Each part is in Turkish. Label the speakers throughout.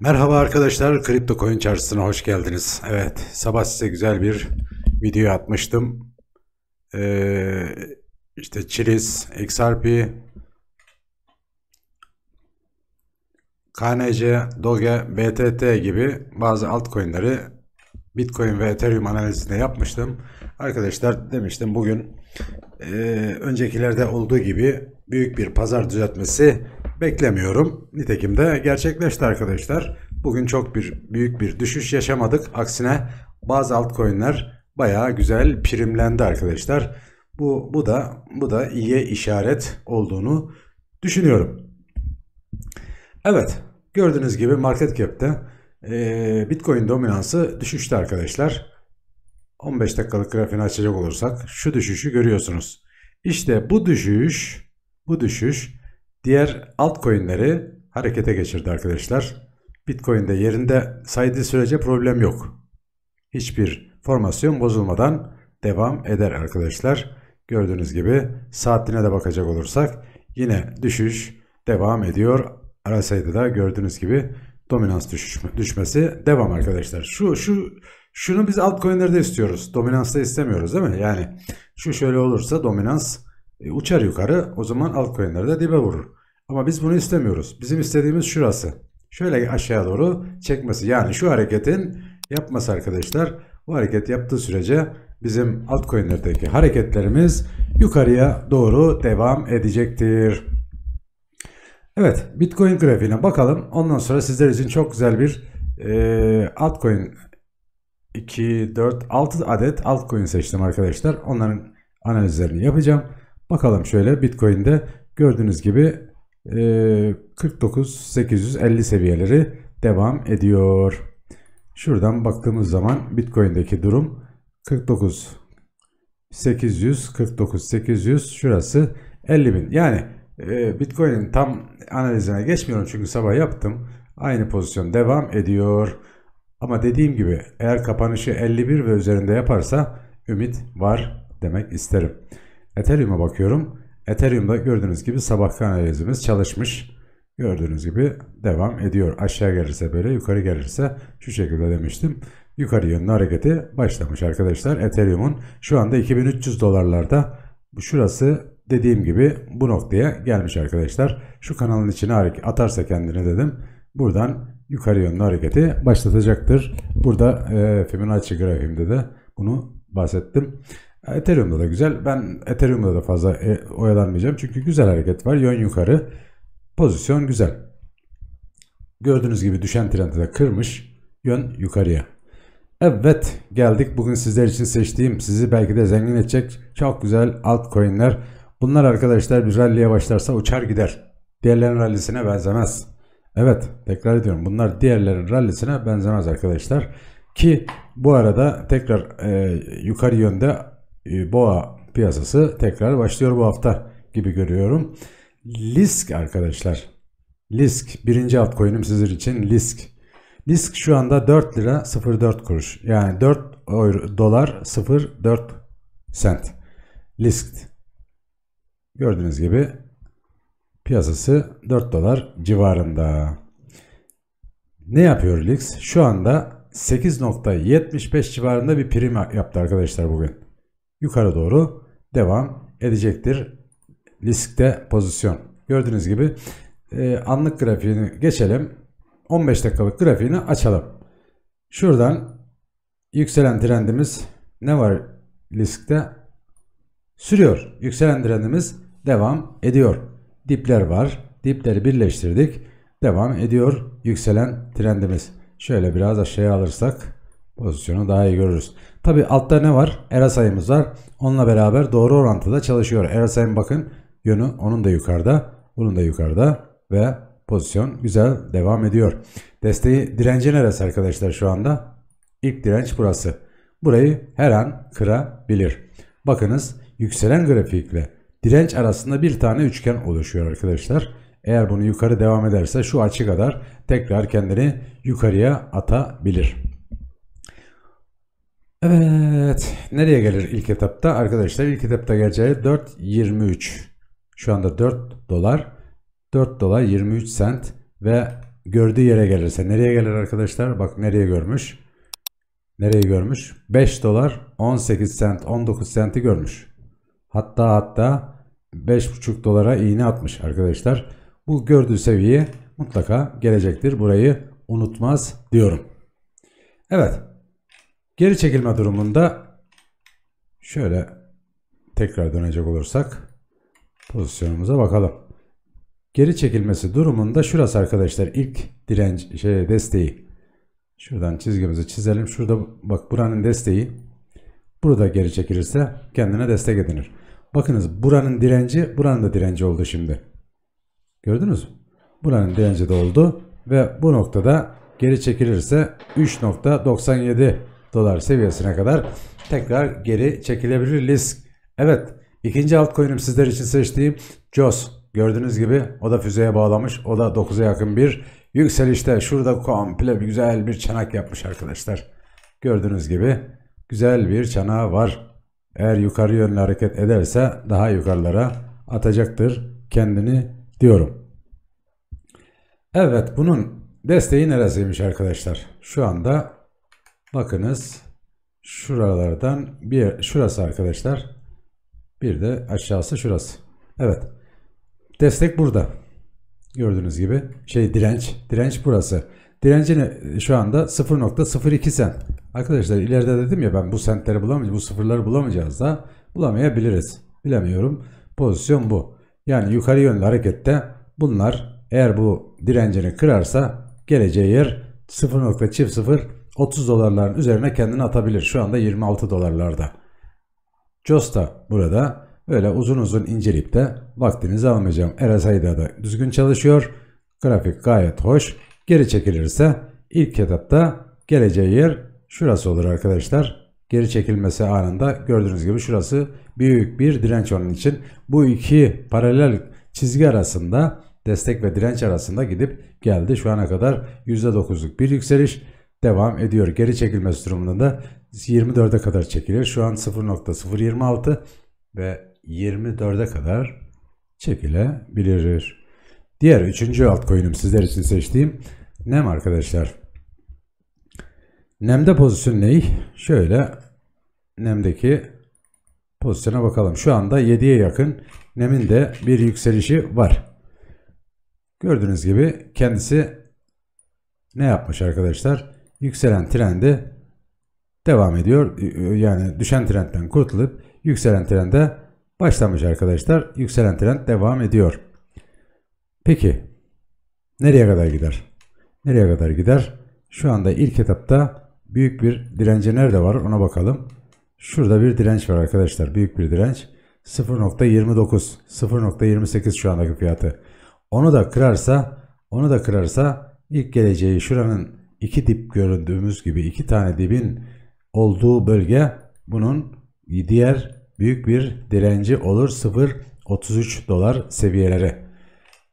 Speaker 1: Merhaba arkadaşlar, Kripto Coin çarşısına hoş geldiniz. Evet, sabah size güzel bir video atmıştım. Ee, işte Chilis, XRP, KNC, Doge, BTT gibi bazı altcoin'leri Bitcoin ve Ethereum analizinde yapmıştım. Arkadaşlar demiştim bugün e, ee, öncekilerde olduğu gibi büyük bir pazar düzeltmesi beklemiyorum. Nitekim de gerçekleşti arkadaşlar. Bugün çok bir büyük bir düşüş yaşamadık. Aksine bazı altcoin'ler bayağı güzel primlendi arkadaşlar. Bu bu da bu da iyi işaret olduğunu düşünüyorum. Evet, gördüğünüz gibi market cap'te e, Bitcoin dominansı düşüştü arkadaşlar. 15 dakikalık grafiğini açacak olursak şu düşüşü görüyorsunuz. İşte bu düşüş, bu düşüş Diğer altcoin'leri harekete geçirdi arkadaşlar. Bitcoin de yerinde saydığı sürece problem yok. Hiçbir formasyon bozulmadan devam eder arkadaşlar. Gördüğünüz gibi saatine de bakacak olursak yine düşüş devam ediyor. Arasaydı da gördüğünüz gibi dominans düşme, düşmesi devam arkadaşlar. Şu şu şunu biz altcoin'lerde istiyoruz. Dominansta istemiyoruz değil mi? Yani şu şöyle olursa dominans e, uçar yukarı o zaman altcoin'ler de dibe vurur. Ama biz bunu istemiyoruz. Bizim istediğimiz şurası. Şöyle aşağı doğru çekmesi. Yani şu hareketin yapması arkadaşlar. Bu hareket yaptığı sürece bizim altcoin'lerdeki hareketlerimiz yukarıya doğru devam edecektir. Evet Bitcoin grafiğine bakalım. Ondan sonra sizler için çok güzel bir e, altcoin 2, 4, 6 adet altcoin seçtim arkadaşlar. Onların analizlerini yapacağım. Bakalım şöyle Bitcoin'de gördüğünüz gibi e, 49.850 seviyeleri devam ediyor. Şuradan baktığımız zaman Bitcoin'deki durum 49 800 49 800 şurası 50 Yani e, Bitcoin'in tam analizine geçmiyorum çünkü sabah yaptım. Aynı pozisyon devam ediyor. Ama dediğim gibi eğer kapanışı 51 ve üzerinde yaparsa ümit var demek isterim. Ethereum'a bakıyorum. Ethereum'da gördüğünüz gibi sabahki analizimiz çalışmış. Gördüğünüz gibi devam ediyor. Aşağı gelirse böyle, yukarı gelirse şu şekilde demiştim. Yukarı yönlü hareketi başlamış arkadaşlar. Ethereum'un şu anda 2300 dolarlarda şurası dediğim gibi bu noktaya gelmiş arkadaşlar. Şu kanalın içine atarsa kendini dedim. Buradan yukarı yönlü hareketi başlatacaktır. Burada e, Fibonacci grafiğimde de bunu bahsettim. Ya Ethereum'da da güzel. Ben Ethereum'da da fazla e, oyalanmayacağım. Çünkü güzel hareket var. Yön yukarı. Pozisyon güzel. Gördüğünüz gibi düşen trendi de kırmış. Yön yukarıya. Evet geldik. Bugün sizler için seçtiğim sizi belki de zengin edecek çok güzel altcoin'ler. Bunlar arkadaşlar bir ralliye başlarsa uçar gider. Diğerlerin rallisine benzemez. Evet tekrar ediyorum bunlar diğerlerin rallisine benzemez arkadaşlar. Ki bu arada tekrar e, yukarı yönde ee, boğa piyasası tekrar başlıyor bu hafta gibi görüyorum. Lisk arkadaşlar. Lisk birinci alt koyunum sizin için Lisk. Lisk şu anda 4 lira 04 kuruş. Yani 4 euro, dolar 04 sent. Lisk. Gördüğünüz gibi piyasası 4 dolar civarında. Ne yapıyor Lisk? Şu anda 8.75 civarında bir prim yaptı arkadaşlar bugün yukarı doğru devam edecektir. Riskte pozisyon. Gördüğünüz gibi e, anlık grafiğini geçelim. 15 dakikalık grafiğini açalım. Şuradan yükselen trendimiz ne var riskte? Sürüyor. Yükselen trendimiz devam ediyor. Dipler var. Dipleri birleştirdik. Devam ediyor yükselen trendimiz. Şöyle biraz aşağıya alırsak pozisyonu daha iyi görürüz. Tabi altta ne var? RSI'miz var. Onunla beraber doğru orantıda çalışıyor. RSI'm bakın yönü onun da yukarıda. Bunun da yukarıda ve pozisyon güzel devam ediyor. Desteği direnci neresi arkadaşlar şu anda? İlk direnç burası. Burayı her an kırabilir. Bakınız yükselen grafikle direnç arasında bir tane üçgen oluşuyor arkadaşlar. Eğer bunu yukarı devam ederse şu açı kadar tekrar kendini yukarıya atabilir. Evet. Nereye gelir ilk etapta? Arkadaşlar ilk etapta geleceği 4.23. Şu anda 4 dolar. 4 dolar 23 sent ve gördüğü yere gelirse nereye gelir arkadaşlar? Bak nereye görmüş? Nereye görmüş? 5 dolar 18 sent 19 senti görmüş. Hatta hatta 5,5 dolara iğne atmış arkadaşlar. Bu gördüğü seviye mutlaka gelecektir. Burayı unutmaz diyorum. Evet. Geri çekilme durumunda şöyle tekrar dönecek olursak pozisyonumuza bakalım. Geri çekilmesi durumunda şurası arkadaşlar ilk direnç şey desteği. Şuradan çizgimizi çizelim. Şurada bak buranın desteği. Burada geri çekilirse kendine destek edinir. Bakınız buranın direnci buranın da direnci oldu şimdi. Gördünüz mü? Buranın direnci de oldu ve bu noktada geri çekilirse 3.97 dolar seviyesine kadar tekrar geri çekilebilir risk. Evet ikinci altcoin'im sizler için seçtiğim JOS. Gördüğünüz gibi o da füzeye bağlamış. O da 9'a yakın bir yükselişte. Şurada komple güzel bir çanak yapmış arkadaşlar. Gördüğünüz gibi güzel bir çanağı var. Eğer yukarı yönlü hareket ederse daha yukarılara atacaktır kendini diyorum. Evet bunun desteği neresiymiş arkadaşlar? Şu anda Bakınız şuralardan bir şurası arkadaşlar. Bir de aşağısı şurası. Evet. Destek burada. Gördüğünüz gibi şey direnç. Direnç burası. Direncini şu anda 0.02 sent. Arkadaşlar ileride dedim ya ben bu sentleri bulamayacağım Bu sıfırları bulamayacağız da bulamayabiliriz. Bilemiyorum. Pozisyon bu. Yani yukarı yönlü harekette bunlar eğer bu direncini kırarsa geleceği yer 0.00 30 dolarların üzerine kendini atabilir. Şu anda 26 dolarlarda. Josta burada böyle uzun uzun inceleyip de vaktinizi almayacağım. RSI'da da düzgün çalışıyor. Grafik gayet hoş. Geri çekilirse ilk etapta geleceği yer şurası olur arkadaşlar. Geri çekilmesi anında gördüğünüz gibi şurası büyük bir direnç onun için. Bu iki paralel çizgi arasında destek ve direnç arasında gidip geldi. Şu ana kadar %9'luk bir yükseliş devam ediyor. Geri çekilmesi durumunda da 24'e kadar çekiliyor. Şu an 0.026 ve 24'e kadar çekilebilir. Diğer üçüncü altcoin'im sizler için seçtiğim NEM arkadaşlar. NEM'de pozisyon ney? Şöyle NEM'deki pozisyona bakalım. Şu anda 7'ye yakın NEM'in de bir yükselişi var. Gördüğünüz gibi kendisi ne yapmış arkadaşlar? yükselen trendi devam ediyor. Yani düşen trendden kurtulup yükselen trende başlamış arkadaşlar. Yükselen trend devam ediyor. Peki nereye kadar gider? Nereye kadar gider? Şu anda ilk etapta büyük bir dirence nerede var ona bakalım. Şurada bir direnç var arkadaşlar. Büyük bir direnç. 0.29 0.28 şu andaki fiyatı. Onu da kırarsa onu da kırarsa ilk geleceği şuranın iki dip göründüğümüz gibi iki tane dibin olduğu bölge bunun diğer büyük bir direnci olur 0.33 dolar seviyeleri.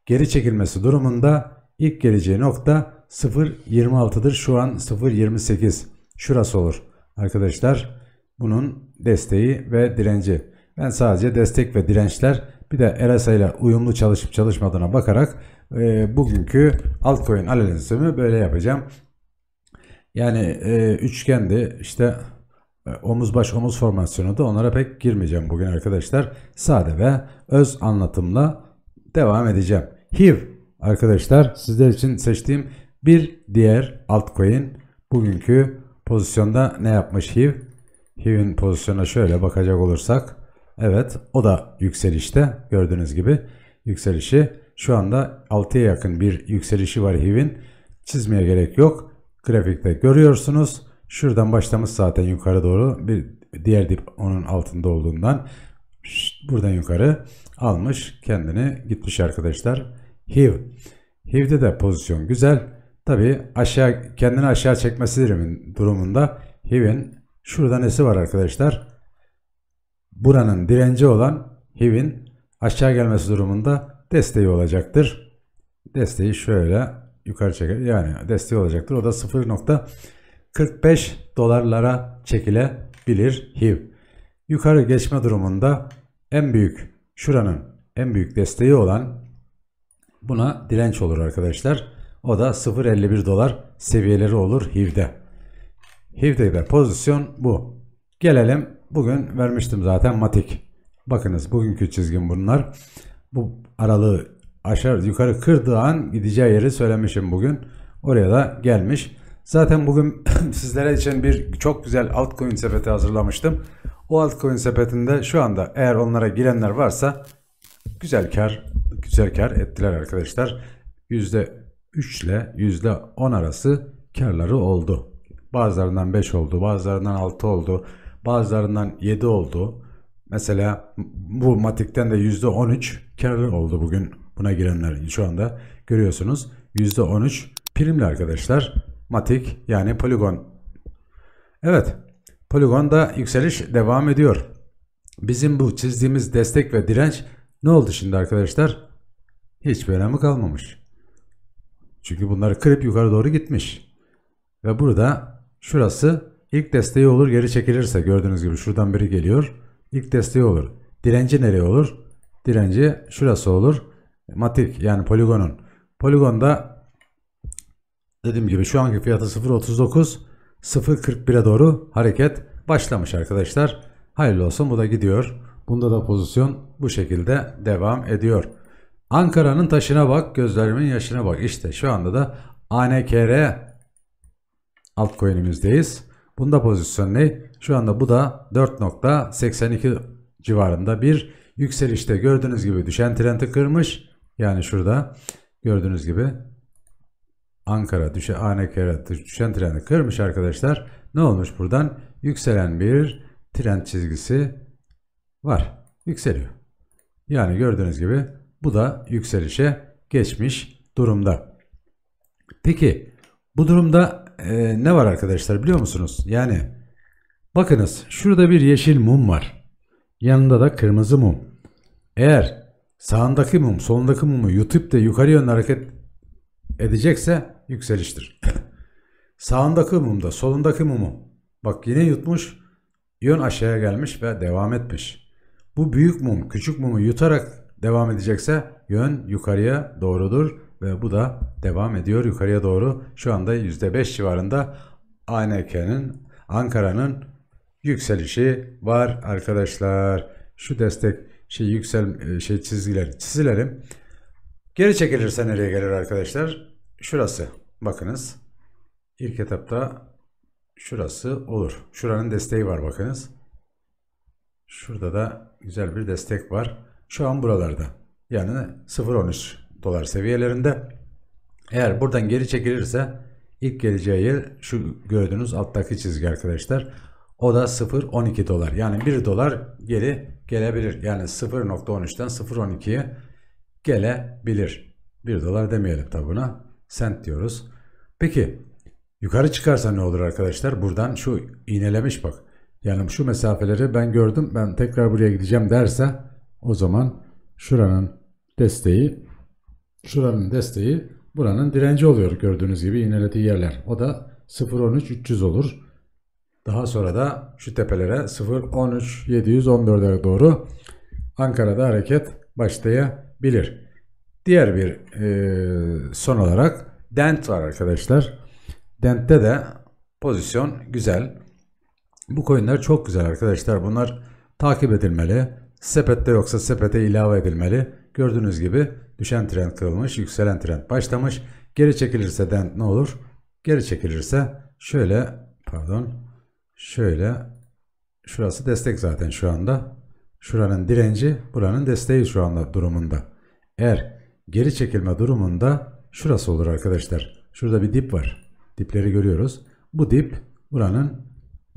Speaker 1: Geri çekilmesi durumunda ilk geleceği nokta 0.26'dır. Şu an 0.28. Şurası olur. Arkadaşlar bunun desteği ve direnci. Ben sadece destek ve dirençler bir de RSI ile uyumlu çalışıp çalışmadığına bakarak e, bugünkü altcoin analizimi böyle yapacağım. Yani e, üçgendi işte e, omuz baş omuz formasyonu da onlara pek girmeyeceğim bugün arkadaşlar. Sade ve öz anlatımla devam edeceğim. HIV arkadaşlar sizler için seçtiğim bir diğer altcoin bugünkü pozisyonda ne yapmış HIV? HIV'in pozisyonuna şöyle bakacak olursak evet o da yükselişte gördüğünüz gibi yükselişi şu anda 6'ya yakın bir yükselişi var HIV'in. Çizmeye gerek yok. Grafikte görüyorsunuz. Şuradan başlamış zaten yukarı doğru. Bir diğer dip onun altında olduğundan buradan yukarı almış kendini gitmiş arkadaşlar. Hiv. Hiv'de de pozisyon güzel. Tabi aşağı kendini aşağı çekmesi durumunda Hiv'in şurada nesi var arkadaşlar? Buranın direnci olan Hiv'in aşağı gelmesi durumunda desteği olacaktır. Desteği şöyle yukarı çeker. Yani desteği olacaktır. O da 0.45 dolarlara çekilebilir HIV. Yukarı geçme durumunda en büyük şuranın en büyük desteği olan buna direnç olur arkadaşlar. O da 0.51 dolar seviyeleri olur HIV'de. HIV'de de pozisyon bu. Gelelim bugün vermiştim zaten Matik. Bakınız bugünkü çizgim bunlar. Bu aralığı aşağı yukarı kırdığı an gideceği yeri söylemişim bugün. Oraya da gelmiş. Zaten bugün sizlere için bir çok güzel altcoin sepeti hazırlamıştım. O altcoin sepetinde şu anda eğer onlara girenler varsa güzel kar güzel kar ettiler arkadaşlar. %3 ile %10 arası karları oldu. Bazılarından 5 oldu, bazılarından 6 oldu, bazılarından 7 oldu. Mesela bu Matik'ten de %13 karlı oldu bugün Buna girenler şu anda görüyorsunuz %13 primli arkadaşlar. Matik yani poligon. Evet poligonda yükseliş devam ediyor. Bizim bu çizdiğimiz destek ve direnç ne oldu şimdi arkadaşlar? Hiçbir önemi kalmamış. Çünkü bunları kırıp yukarı doğru gitmiş. Ve burada şurası ilk desteği olur geri çekilirse gördüğünüz gibi şuradan biri geliyor. İlk desteği olur. Direnci nereye olur? Direnci şurası olur. Matik yani poligonun poligonda dediğim gibi şu anki fiyatı 0.39 0.41'e doğru hareket başlamış arkadaşlar. Hayırlı olsun bu da gidiyor. Bunda da pozisyon bu şekilde devam ediyor. Ankara'nın taşına bak, gözlerimin yaşına bak. İşte şu anda da ANKR altcoin'imizdeyiz. Bunda pozisyon ne? Şu anda bu da 4.82 civarında bir yükselişte gördüğünüz gibi düşen trendi kırmış. Yani şurada gördüğünüz gibi Ankara düşe Anekara düşen treni kırmış arkadaşlar. Ne olmuş buradan? Yükselen bir tren çizgisi var. Yükseliyor. Yani gördüğünüz gibi bu da yükselişe geçmiş durumda. Peki bu durumda e, ne var arkadaşlar biliyor musunuz? Yani bakınız şurada bir yeşil mum var. Yanında da kırmızı mum. Eğer sağındaki mum, solundaki mumu yutup da yukarı yönlü hareket edecekse yükseliştir. sağındaki mumda, solundaki mumu bak yine yutmuş, yön aşağıya gelmiş ve devam etmiş. Bu büyük mum, küçük mumu yutarak devam edecekse yön yukarıya doğrudur ve bu da devam ediyor yukarıya doğru. Şu anda %5 civarında ANK'nin, Ankara'nın yükselişi var arkadaşlar. Şu destek şey yüksel e, şey çizgiler çizilerim. Geri çekilirse nereye gelir arkadaşlar? Şurası. Bakınız. İlk etapta şurası olur. Şuranın desteği var bakınız. Şurada da güzel bir destek var. Şu an buralarda. Yani 0.13 dolar seviyelerinde. Eğer buradan geri çekilirse ilk geleceği yer şu gördüğünüz alttaki çizgi arkadaşlar. O da 0.12 dolar. Yani 1 dolar geri gelebilir. Yani 0.13'ten 0.12'ye gelebilir. 1 dolar demeyelim tabi buna. Sent diyoruz. Peki yukarı çıkarsa ne olur arkadaşlar? Buradan şu iğnelemiş bak. Yani şu mesafeleri ben gördüm. Ben tekrar buraya gideceğim derse o zaman şuranın desteği şuranın desteği buranın direnci oluyor gördüğünüz gibi iğnelediği yerler. O da 0.13 300 olur. Daha sonra da şu tepelere 0.13 13 714e doğru Ankara'da hareket başlayabilir. Diğer bir e, son olarak Dent var arkadaşlar. Dent'te de pozisyon güzel. Bu coinler çok güzel arkadaşlar. Bunlar takip edilmeli. Sepette yoksa sepete ilave edilmeli. Gördüğünüz gibi düşen trend kırılmış, yükselen trend başlamış. Geri çekilirse dent ne olur? Geri çekilirse şöyle pardon Şöyle şurası destek zaten şu anda. Şuranın direnci buranın desteği şu anda durumunda. Eğer geri çekilme durumunda şurası olur arkadaşlar. Şurada bir dip var. Dipleri görüyoruz. Bu dip buranın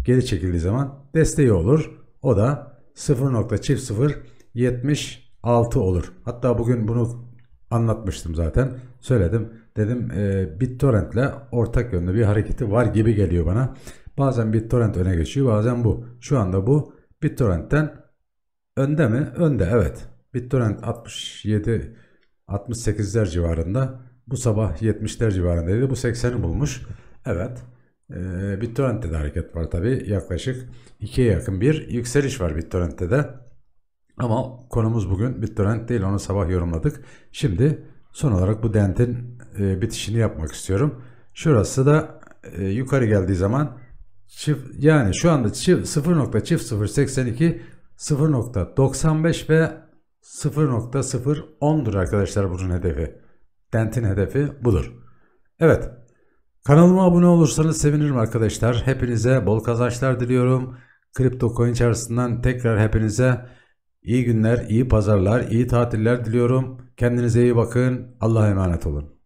Speaker 1: geri çekildiği zaman desteği olur. O da 0.0076 olur. Hatta bugün bunu anlatmıştım zaten. Söyledim. Dedim e, BitTorrent ile ortak yönde bir hareketi var gibi geliyor bana. Bazen BitTorrent öne geçiyor bazen bu. Şu anda bu BitTorrent'ten önde mi? Önde evet. BitTorrent 67 68'ler civarında. Bu sabah 70'ler civarındaydı. Bu 80'i bulmuş. Evet. Ee, BitTorrent'te de hareket var tabi. Yaklaşık 2'ye yakın bir yükseliş var BitTorrent'te de. Ama konumuz bugün BitTorrent değil. Onu sabah yorumladık. Şimdi son olarak bu dentin e, bitişini yapmak istiyorum. Şurası da e, yukarı geldiği zaman Çift, yani şu anda çift, 0. çift 0.82 0.95 ve 0.010'dur arkadaşlar bunun hedefi. Dent'in hedefi budur. Evet. Kanalıma abone olursanız sevinirim arkadaşlar. Hepinize bol kazançlar diliyorum. Kripto coin içerisinden tekrar hepinize iyi günler, iyi pazarlar, iyi tatiller diliyorum. Kendinize iyi bakın. Allah'a emanet olun.